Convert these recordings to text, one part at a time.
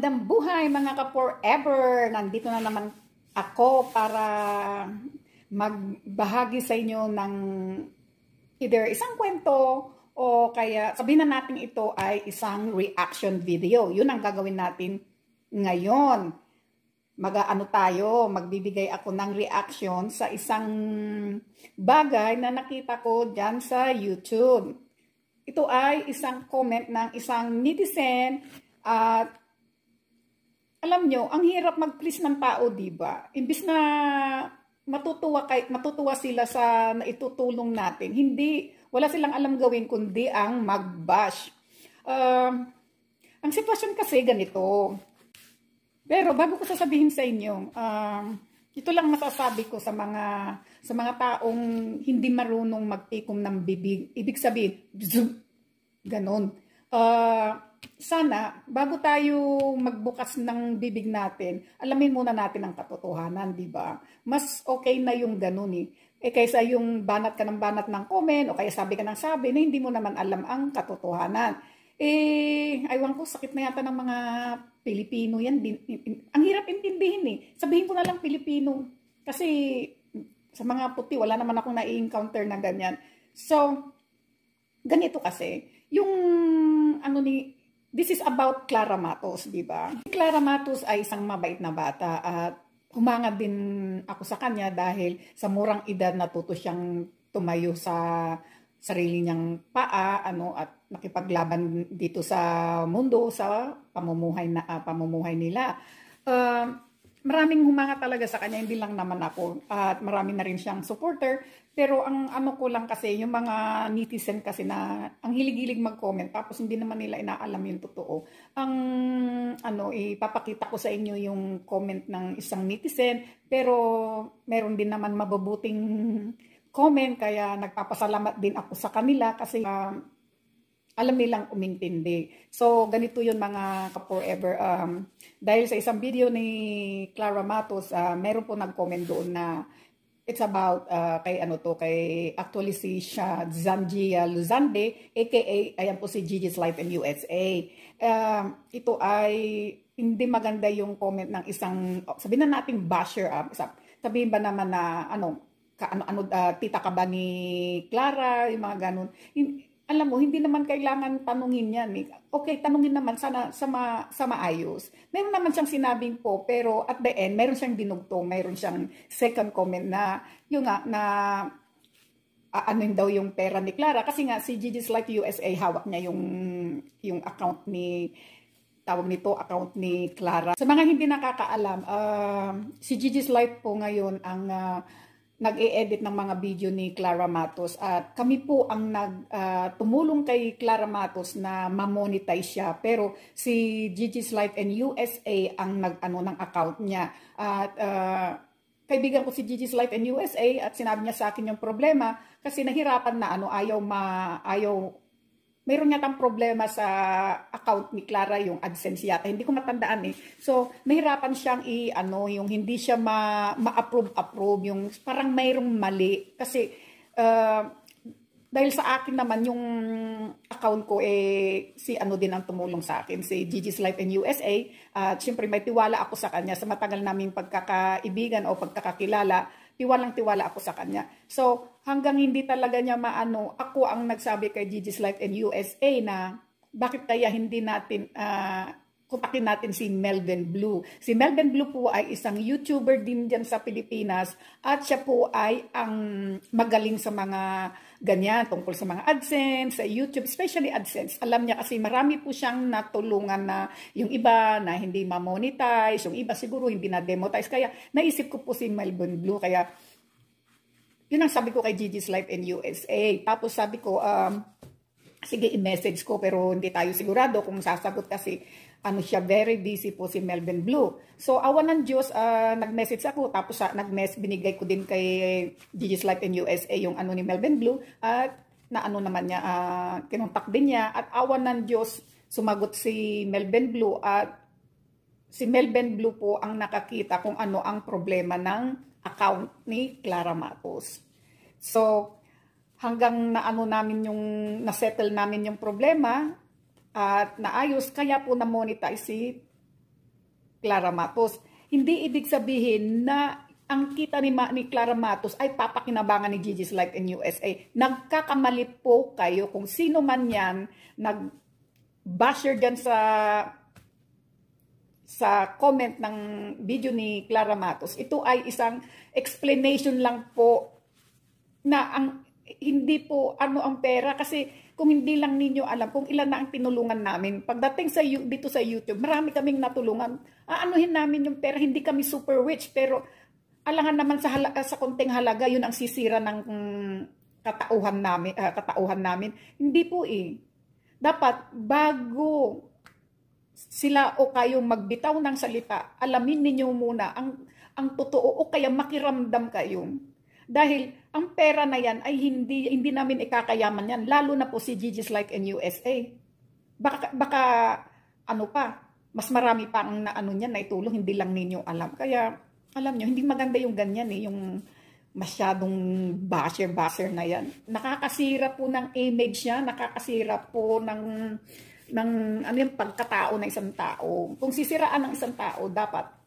Magandang buhay mga ka-forever! Nandito na naman ako para magbahagi sa inyo ng either isang kwento o kaya sabihin na natin ito ay isang reaction video. Yun ang gagawin natin ngayon. Mag-ano tayo, magbibigay ako ng reaction sa isang bagay na nakita ko dyan sa YouTube. Ito ay isang comment ng isang netizen at alam nyo, ang hirap mag-please ng tao, di ba? Imbis na matutuwa, kay, matutuwa sila sa naitutulong natin, hindi, wala silang alam gawin kundi ang mag-bash. Uh, ang sitwasyon kasi ganito. Pero bago ko sasabihin sa inyo, uh, ito lang masasabi ko sa mga sa mga taong hindi marunong magtikom ng bibig. Ibig sabihin, zoom, ganon. Uh, sana, bago tayo magbukas ng bibig natin, alamin muna natin ang katotohanan, di ba? Mas okay na yung ganun eh. Eh kaysa yung banat ka ng banat ng comment o kaya sabi ka ng sabi na hindi mo naman alam ang katotohanan. Eh, aywan ko, sakit na yata ng mga Pilipino yan. ang hirap intindihin eh. Sabihin ko na lang Pilipino. Kasi sa mga puti, wala naman akong na-encounter na ganyan. So, ganito kasi, yung ano ni This is about Clara Matos, di ba? Clara Matos ay isang mabait na bata at humanga din ako sa kanya dahil sa murang edad natuto siyang tumayo sa sarili niyang paa ano at nakipaglaban dito sa mundo sa pamumuhay na uh, pamumuhay nila. Uh, maraming humanga talaga sa kanya, hindi lang naman ako. At marami na rin siyang supporter. Pero ang ano ko lang kasi, yung mga netizen kasi na ang hilig-hilig mag-comment, tapos hindi naman nila inaalam yung totoo. Ang ano, ipapakita ko sa inyo yung comment ng isang netizen, pero meron din naman mababuting comment, kaya nagpapasalamat din ako sa kanila kasi uh, alam nilang umintindi. So, ganito yun mga ka-forever. Um, dahil sa isang video ni Clara Matos, uh, meron po nag-comment doon na it's about uh, kay ano to, kay actually si siya, Zanjia Luzande, aka ayan po si Gigi's Life in USA. Um, ito ay hindi maganda yung comment ng isang, oh, sabihin na natin basher, uh, sabihin ba naman na ano, ka, ano, ano, uh, tita ka ba ni Clara, yung mga ganun. In, alam mo, hindi naman kailangan tanungin yan. Eh. Okay, tanungin naman sana sa, ma, sa maayos. Meron naman siyang sinabing po, pero at the end, meron siyang dinugtong, meron siyang second comment na, yung nga, na uh, ano daw yung pera ni Clara. Kasi nga, si Gigi's Life USA, hawak niya yung, yung account ni, tawag nito, account ni Clara. Sa mga hindi nakakaalam, uh, si Gigi's Life po ngayon ang... Uh, nag-e-edit ng mga video ni Clara Matos at kami po ang nag uh, tumulong kay Clara Matos na ma-monetize siya pero si Gigi's Life and USA ang nag-ano ng account niya at uh, kaibigan ko si Gigi's Life and USA at sinabi niya sa akin yung problema kasi nahirapan na ano ayaw ma ayaw mayroon yatang problema sa account ni Clara yung AdSense yata. Hindi ko matandaan eh. So, nahirapan siyang i ano, yung hindi siya ma, ma-approve approve yung parang mayroong mali kasi uh, dahil sa akin naman yung account ko eh si ano din ang tumulong sa akin si Gigi's Life in USA at uh, syempre may tiwala ako sa kanya sa matagal naming pagkakaibigan o pagkakakilala tiwalang tiwala ako sa kanya. So, hanggang hindi talaga niya maano, ako ang nagsabi kay Gigi's Life and USA na bakit kaya hindi natin uh, kontakin natin si Melvin Blue. Si Melvin Blue po ay isang YouTuber din dyan sa Pilipinas at siya po ay ang magaling sa mga ganyan tungkol sa mga AdSense, sa YouTube, especially AdSense. Alam niya kasi marami po siyang natulungan na yung iba na hindi ma-monetize, yung iba siguro hindi na-demotize. Kaya naisip ko po si Melvin Blue. Kaya yun ang sabi ko kay Gigi's Life in USA. Tapos sabi ko, um, sige i-message ko pero hindi tayo sigurado kung sasagot kasi ano siya, very busy po si Melvin Blue. So, awan ng Diyos, uh, nag-message ako. Tapos, uh, ah, nag-mess, binigay ko din kay Gigi's Life in USA yung ano ni Melvin Blue. At, na ano naman niya, uh, kinontak din niya. At awan ng Diyos, sumagot si Melvin Blue. At si Melvin Blue po ang nakakita kung ano ang problema ng account ni Clara Matos. So, hanggang na ano namin yung, na-settle namin yung problema, at naayos kaya po na-monetize si Clara Matos. Hindi ibig sabihin na ang kita ni, Ma, ni Clara Matos ay papakinabangan ni Gigi's Life in USA. Nagkakamali po kayo kung sino man yan nag-basher dyan sa sa comment ng video ni Clara Matos. Ito ay isang explanation lang po na ang hindi po ano ang pera kasi kung hindi lang ninyo alam kung ilan na ang tinulungan namin. Pagdating sa dito sa YouTube, marami kaming natulungan. Aanuhin namin yung pera, hindi kami super rich, pero alangan naman sa, halaga, sa konting halaga, yun ang sisira ng mm, katauhan, namin, uh, katauhan namin. Hindi po eh. Dapat bago sila o kayo magbitaw ng salita, alamin ninyo muna ang, ang totoo o kaya makiramdam kayo dahil ang pera na yan ay hindi, hindi namin ikakayaman yan. Lalo na po si Gigi's Like in USA. Baka, baka ano pa, mas marami pa ang naano niyan na itulong, hindi lang ninyo alam. Kaya, alam nyo, hindi maganda yung ganyan eh, yung masyadong basher-basher na yan. Nakakasira po ng image niya, nakakasira po ng, ng ano yung pagkatao ng isang tao. Kung sisiraan ng isang tao, dapat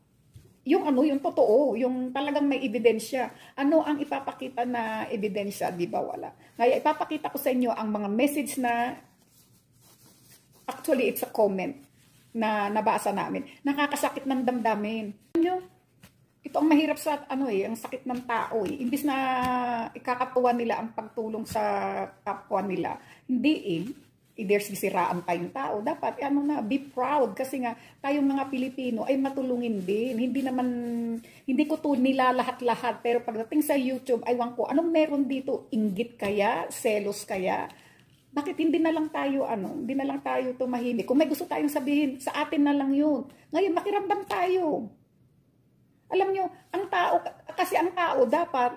yung ano, yung totoo, yung talagang may ebidensya. Ano ang ipapakita na ebidensya, di ba wala? Ngayon, ipapakita ko sa inyo ang mga message na actually it's a comment na nabasa namin. Nakakasakit ng damdamin. Ano ito ang mahirap sa ano eh, ang sakit ng tao eh. Imbis na ikakatuwa nila ang pagtulong sa kapwa nila, hindi eh idersisiraan tayong tao. Dapat, ano na, be proud. Kasi nga, tayong mga Pilipino ay matulungin din. Hindi naman, hindi ko to nila lahat-lahat. Pero pagdating sa YouTube, aywan ko, anong meron dito? Ingit kaya? Selos kaya? Bakit hindi na lang tayo, ano, hindi na lang tayo tumahimik? Kung may gusto tayong sabihin, sa atin na lang yun. Ngayon, makiramdam tayo. Alam nyo, ang tao, kasi ang tao dapat,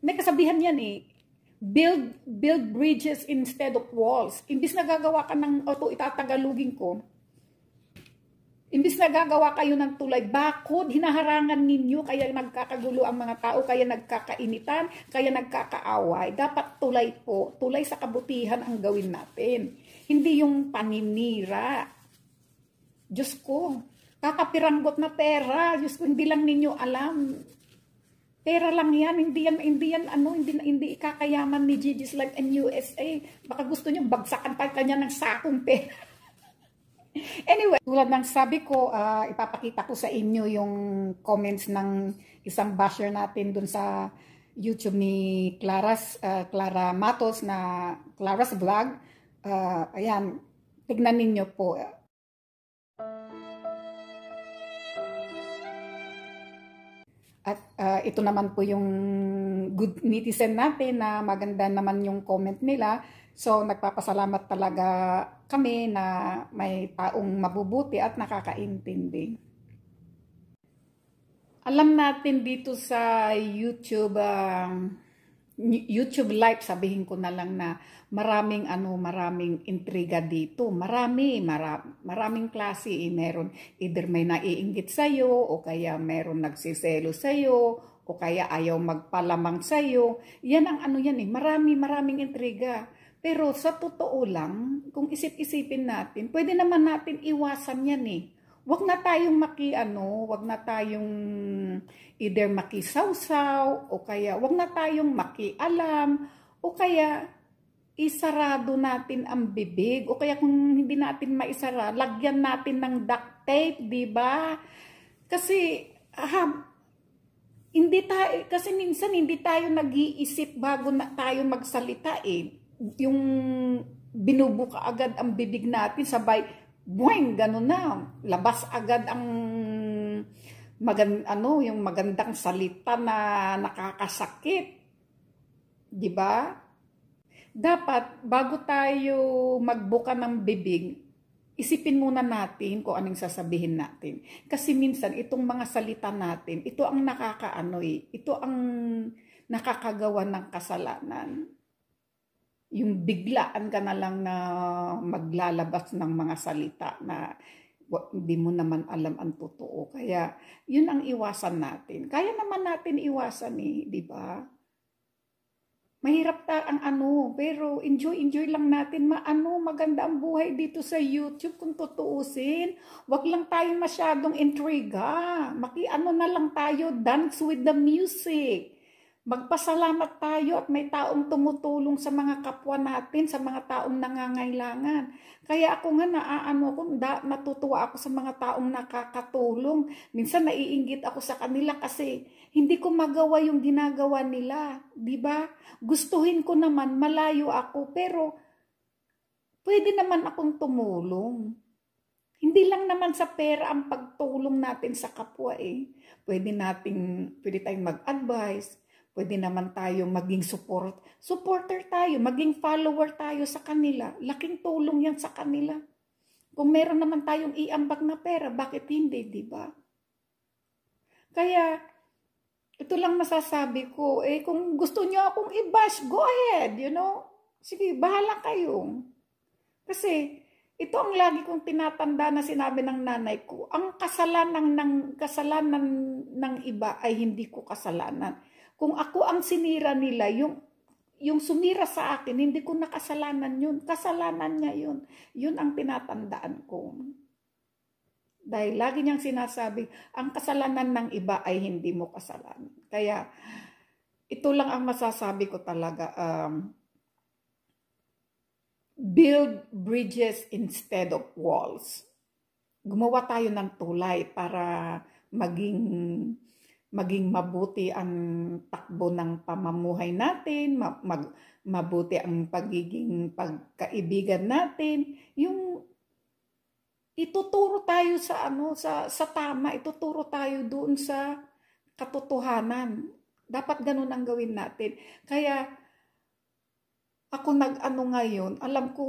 may kasabihan yan eh, build build bridges instead of walls. Imbis na gagawa ka ng auto itatagalugin ko, imbis na gagawa kayo ng tulay, bakod, hinaharangan ninyo, kaya nagkakagulo ang mga tao, kaya nagkakainitan, kaya nagkakaaway. Dapat tulay po, tulay sa kabutihan ang gawin natin. Hindi yung paninira. Diyos ko, kakapiranggot na pera. Diyos ko, hindi lang ninyo alam Pera lang yan, hindi yan, hindi yan, ano, hindi, hindi ikakayaman ni Gigi's Life and USA. Baka gusto niyang bagsakan pa kanya ng sakong pera. anyway, tulad ng sabi ko, uh, ipapakita ko sa inyo yung comments ng isang basher natin dun sa YouTube ni Clara's, uh, Clara Matos na Clara's Vlog. Uh, ayan, tignan ninyo po. At uh, ito naman po yung good netizen natin na maganda naman yung comment nila. So nagpapasalamat talaga kami na may taong mabubuti at nakakaintindi. Alam natin dito sa YouTube um, YouTube live, sabihin ko na lang na maraming ano, maraming intriga dito. Marami, mara, maraming klase. Eh, meron, either may naiinggit sa iyo o kaya meron nagsiselo iyo o kaya ayaw magpalamang sa iyo Yan ang ano yan eh, marami, maraming intriga. Pero sa totoo lang, kung isip-isipin natin, pwede naman natin iwasan yan eh. Huwag na tayong maki, ano, huwag na tayong either makisawsaw o kaya wag na tayong makialam o kaya isarado natin ang bibig o kaya kung hindi natin maisara, lagyan natin ng duct tape, 'di ba? Kasi ha, hindi tayo kasi minsan hindi tayo nag-iisip bago na tayo magsalita eh. Yung binubuka agad ang bibig natin sabay buweng, ganun na. Labas agad ang magand, ano, yung magandang salita na nakakasakit. 'Di ba? Dapat bago tayo magbuka ng bibig, isipin muna natin kung anong sasabihin natin. Kasi minsan itong mga salita natin, ito ang nakakaano eh. Ito ang nakakagawa ng kasalanan. Yung biglaan ka na lang na maglalabas ng mga salita na hindi mo naman alam ang totoo. Kaya, yun ang iwasan natin. Kaya naman natin iwasan eh, di ba? Mahirap ta ang ano, pero enjoy, enjoy lang natin. Maano, maganda ang buhay dito sa YouTube kung tutuusin. Huwag lang tayo masyadong intriga. Maki ano na lang tayo, dance with the music. Magpasalamat tayo at may taong tumutulong sa mga kapwa natin, sa mga taong nangangailangan. Kaya ako nga naaano ko, da, natutuwa ako sa mga taong nakakatulong. Minsan naiinggit ako sa kanila kasi hindi ko magawa yung ginagawa nila, 'di ba? Gustuhin ko naman malayo ako pero pwede naman akong tumulong. Hindi lang naman sa pera ang pagtulong natin sa kapwa eh. Pwede nating pwede tayong mag-advise, Pwede naman tayo maging support. Supporter tayo, maging follower tayo sa kanila. Laking tulong yan sa kanila. Kung meron naman tayong iambag na pera, bakit hindi, di ba? Kaya, ito lang masasabi ko. Eh, kung gusto nyo akong i-bash, go ahead, you know? Sige, bahala kayo. Kasi, ito ang lagi kong tinatanda na sinabi ng nanay ko. Ang kasalanan ng kasalanan ng iba ay hindi ko kasalanan. Kung ako ang sinira nila, yung, yung sumira sa akin, hindi ko nakasalanan yun. Kasalanan niya yun. Yun ang pinatandaan ko. Dahil lagi niyang sinasabi, ang kasalanan ng iba ay hindi mo kasalanan. Kaya, ito lang ang masasabi ko talaga. Um, build bridges instead of walls. Gumawa tayo ng tulay para maging maging mabuti ang takbo ng pamamumuhay natin, mag, mag, mabuti ang pagiging pagkaibigan natin, yung ituturo tayo sa ano sa sa tama, ituturo tayo doon sa katotohanan. Dapat ganun ang gawin natin. Kaya ako nag-ano ngayon, alam ko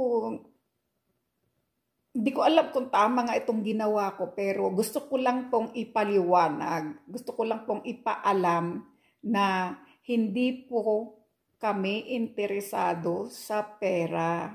hindi ko alam kung tama nga itong ginawa ko pero gusto ko lang pong ipaliwanag, gusto ko lang pong ipaalam na hindi po kami interesado sa pera.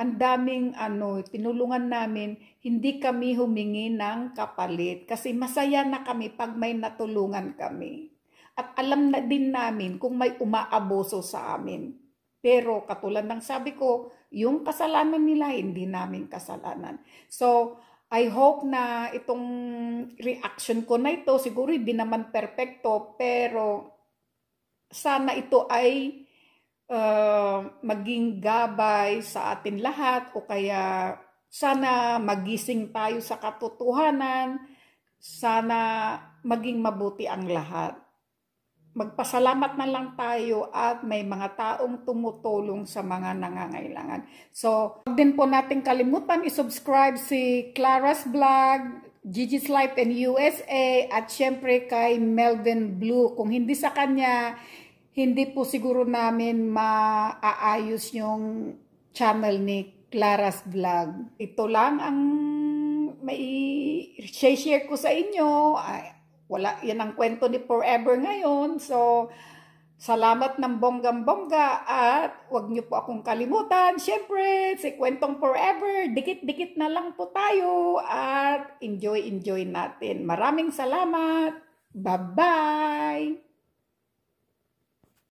Ang daming ano, tinulungan namin, hindi kami humingi ng kapalit kasi masaya na kami pag may natulungan kami. At alam na din namin kung may umaaboso sa amin. Pero katulad ng sabi ko, yung kasalanan nila, hindi namin kasalanan. So, I hope na itong reaction ko na ito, siguro hindi naman perfecto, pero sana ito ay uh, maging gabay sa atin lahat o kaya sana magising tayo sa katotohanan, sana maging mabuti ang lahat magpasalamat na lang tayo at may mga taong tumutulong sa mga nangangailangan. So, huwag din po natin kalimutan i-subscribe si Clara's Vlog, Gigi's Life in USA, at syempre kay Melvin Blue. Kung hindi sa kanya, hindi po siguro namin maaayos yung channel ni Clara's Vlog. Ito lang ang may share ko sa inyo wala, yan ang kwento ni Forever ngayon. So, salamat ng bonggang-bongga at wag niyo po akong kalimutan. syempre si Kwentong Forever, dikit-dikit na lang po tayo at enjoy-enjoy natin. Maraming salamat. Bye-bye!